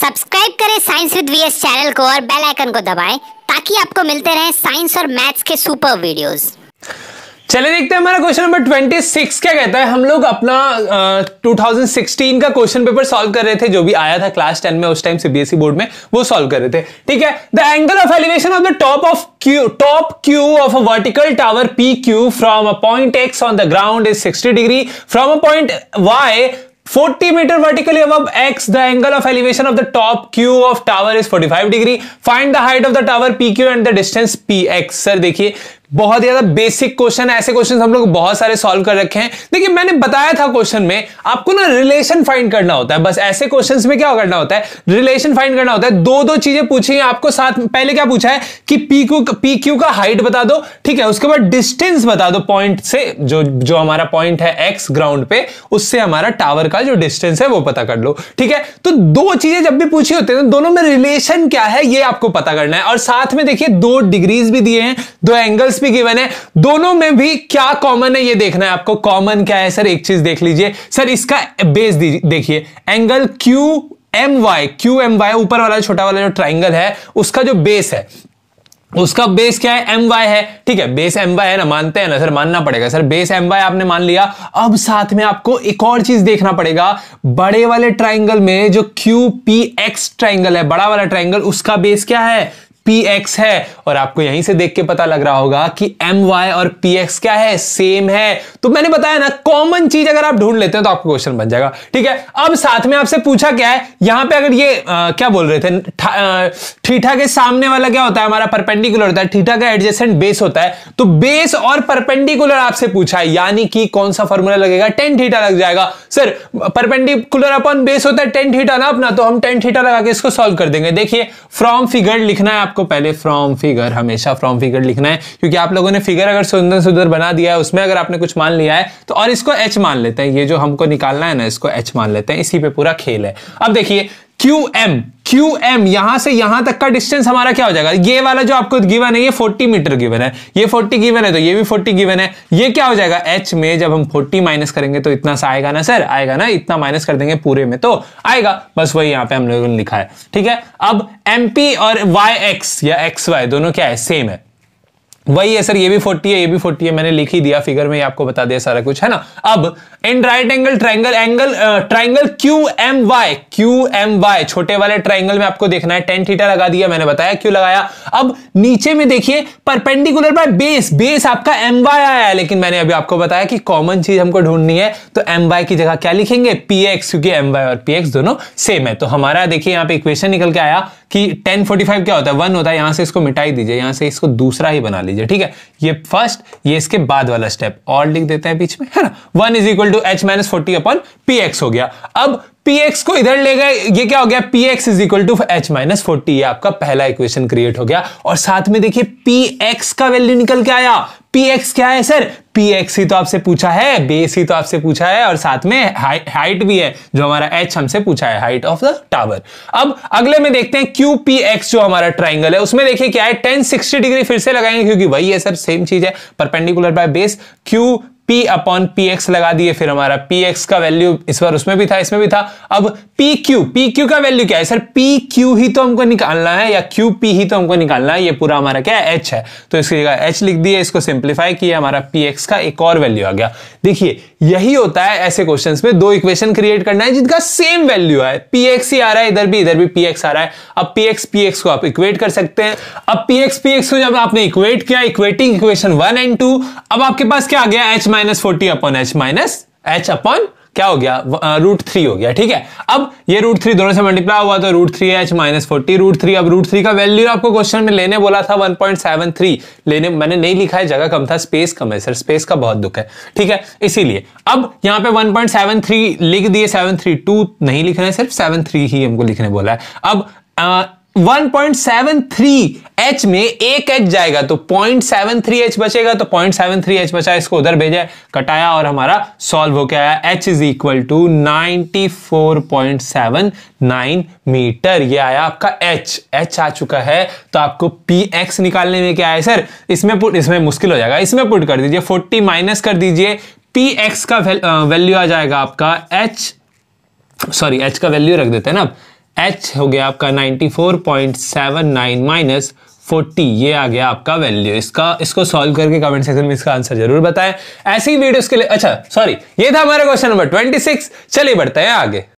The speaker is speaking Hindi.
सब्सक्राइब करें साइंस विद वीएस चैनल को और बेल आइकन को दबाएं ताकि आपको मिलते रहें साइंस और मैथ्स के सुपर वीडियोस चले देखते हैं हमारा क्वेश्चन नंबर 26 क्या कहता है हम लोग अपना आ, 2016 का क्वेश्चन पेपर सॉल्व कर रहे थे जो भी आया था क्लास 10 में उस टाइम सीबीएसई e बोर्ड में वो सॉल्व कर रहे थे ठीक है the angle of elevation of the top of Q top Q of a vertical tower P Q from a point X on the ground is 60 degree from a point Y 40 meter vertically above x, the angle of elevation of the top Q of tower is 45 degree. Find the height of the tower PQ and the distance PX. Sir देखिए बहुत ज्यादा बेसिक क्वेश्चन ऐसे क्वेश्चन हम लोग बहुत सारे सॉल्व कर रखे हैं देखिए मैंने बताया था क्वेश्चन में आपको ना रिलेशन फाइंड करना होता है बस ऐसे क्वेश्चंस में क्या करना होता है रिलेशन फाइंड करना होता है दो दो चीजें पूछी हैं आपको साथ पहले क्या पूछा है कि पी क्यू पी क्यू का हाइट बता दो ठीक है उसके बाद डिस्टेंस बता दो पॉइंट से जो जो हमारा पॉइंट है एक्स ग्राउंड पे उससे हमारा टावर का जो डिस्टेंस है वो पता कर लो ठीक है तो दो चीजें जब भी पूछी होती है तो दोनों में रिलेशन क्या है ये आपको पता करना है और साथ में देखिए दो डिग्रीज भी दिए हैं दो एंगल्स भी गिवन है दोनों में भी क्या कॉमन है ये देखना है आपको कॉमन क्या है सर एक चीज देख लीजिए सर इसका बेस देखिए angle Q M Y Q M Y ऊपर वाला छोटा वाला जो ट्राइंगल है उसका जो बेस है उसका बेस क्या है एम वाई है ठीक है बेस एम वाई है ना मानते हैं ना सर मानना पड़ेगा सर बेस एम वाई आपने मान लिया अब साथ में आपको एक और चीज देखना पड़ेगा बड़े वाले ट्राइंगल में जो क्यू पी एक्स ट्राइंगल है बड़ा वाला ट्राइंगल उसका बेस क्या है पी एक्स है और आपको यहीं से देख के पता लग रहा होगा कि एम वाई और पी एक्स क्या है सेम है तो मैंने बताया ना कॉमन चीज अगर आप ढूंढ लेते हैं तो आपको क्वेश्चन बन जाएगा ठीक है अब साथ में आपसे पूछा क्या है यहां पे अगर ये आ, क्या बोल रहे थे ठीठा के सामने वाला क्या होता है हमारा परपेंडिकुलर होता है ठीठा का एडजेसेंट बेस होता है तो बेस और परपेंडिकुलर आपसे पूछा है यानी कि कौन सा फॉर्मूला लगेगा टेन थीटा लग जाएगा सर परपेंडिकुलर अपॉन बेस होता है टेन थीटा ना अपना तो हम टेन थीटा लगा के इसको सॉल्व कर देंगे देखिए फ्रॉम फिगर लिखना है आपको पहले फ्रॉम फिगर हमेशा फ्रॉम फिगर लिखना है क्योंकि आप लोगों ने फिगर अगर सुंदर सुंदर बना दिया है उसमें अगर आपने कुछ मान लिया है तो और इसको एच मान लेते हैं ये जो हमको निकालना है ना इसको एच मान लेते हैं इसी पे पूरा खेल है अब देखिए क्यू एम क्यू एम यहां से यहां तक का डिस्टेंस हमारा क्या हो जाएगा ये वाला जो आपको गिवन है ये 40 मीटर गिवन है ये 40 गिवन है तो ये भी 40 गिवन है ये क्या हो जाएगा एच में जब हम 40 माइनस करेंगे तो इतना सा आएगा ना सर आएगा ना इतना माइनस कर देंगे पूरे में तो आएगा बस वही यहां पे हम लोगों ने लिखा है ठीक है अब एम और वाई एक्स या एक्स वाई दोनों क्या है सेम है वही है सर ये भी 40 है ये भी 40 है मैंने लिख ही दिया फिगर में आपको बता दिया सारा कुछ है ना अब in right angle triangle angle triangle Q M Y Q M Y छोटे वाले ट्राइंगल में आपको देखना है टेन थीटा लगा दिया मैंने बताया क्यों लगाया अब नीचे में देखिए परपेंडिकुलर बाय बेस बेस आपका एम वाई आया है लेकिन मैंने अभी आपको बताया कि कॉमन चीज हमको ढूंढनी है तो एम वाई की जगह क्या लिखेंगे पी एक्स क्योंकि एम वाई और पी एक्स दोनों सेम है तो हमारा देखिए यहाँ पे इक्वेशन निकल के आया कि टेन फोर्टी फाइव क्या होता है वन होता है यहां से इसको मिटाई दीजिए यहां से इसको दूसरा ही बना लीजिए ठीक है ये फर्स्ट ये इसके बाद वाला स्टेप और लिख देते हैं बीच में है ना one is equal to H minus forty upon P X हो गया अब पी एक्स को इधर ले गए ये क्या हो गया P X is equal to H minus forty ये आपका पहला इक्वेशन क्रिएट हो गया और साथ में देखिए पी एक्स का वैल्यू निकल के आया पी एक्स क्या है सर पी एक्स ही तो आपसे पूछा है बेस ही तो आपसे पूछा है और साथ में हाइट हाई, भी है जो हमारा एच हमसे पूछा है हाइट ऑफ द टावर अब अगले में देखते हैं क्यू पी एक्स जो हमारा ट्राइंगल है उसमें देखिए क्या है टेन सिक्सटी डिग्री फिर से लगाएंगे क्योंकि वही है सर सेम चीज है perpendicular by base Q P upon P X लगा दिए फिर हमारा पी एक्स का वैल्यू इस बार उसमें भी था इसमें भी था अब पी क्यू पी क्यू का वैल्यू क्या है सर पी क्यू ही तो हमको निकालना है या क्यू पी ही तो हमको निकालना है ये पूरा हमारा क्या है एच है तो इसकी जगह एच लिख दिए इसको सिंप्लीफाई किया हमारा पी एक्स का एक और वैल्यू आ गया देखिए यही होता है ऐसे क्वेश्चन में दो इक्वेशन क्रिएट करना है जिनका सेम वैल्यू है पी एक्स ही आ रहा है इधर भी इधर भी पी एक्स आ रहा है अब पी एक्स पी एक्स को आप इक्वेट कर सकते हैं अब पी एक्स पी एक्स को जब आपने इक्वेट किया equating equation one and two अब आपके पास क्या आ गया H minus minus forty upon H minus H upon क्या हो गया रूट थ्री हो गया ठीक है अब ये रूट थ्री दोनों से मल्टीप्लाई हुआ तो root three H minus forty root three अब रूट थ्री का वैल्यू आपको क्वेश्चन में लेने बोला था वन पॉइंट सेवन थ्री लेने मैंने नहीं लिखा है जगह कम था स्पेस कम है सर स्पेस का बहुत दुख है ठीक है इसीलिए अब यहाँ पे वन पॉइंट सेवन थ्री लिख दिए सेवन थ्री टू नहीं लिखना है सिर्फ सेवन थ्री ही हमको लिखने बोला है अब 1.73H में एक H जाएगा तो 0.73H बचेगा तो 0.73H बचा इसको उधर भेजा कटाया और हमारा सॉल्व गया है H is equal to 94.79 metre ये आया आपका H H आ चुका है तो आपको पी एक्स निकालने में क्या है सर इसमें पुट इसमें मुश्किल हो जाएगा इसमें पुट कर दीजिए 40 माइनस कर दीजिए पी एक्स का वैल्यू आ जाएगा आपका एच सॉरी एच का वैल्यू रख देते हैं ना एच हो गया आपका 94.79 माइनस 40 ये आ गया आपका वैल्यू इसका इसको सॉल्व करके कमेंट सेक्शन में इसका आंसर जरूर बताएं ऐसी वीडियोस के लिए अच्छा सॉरी ये था हमारा क्वेश्चन नंबर 26 चलिए बढ़ते हैं आगे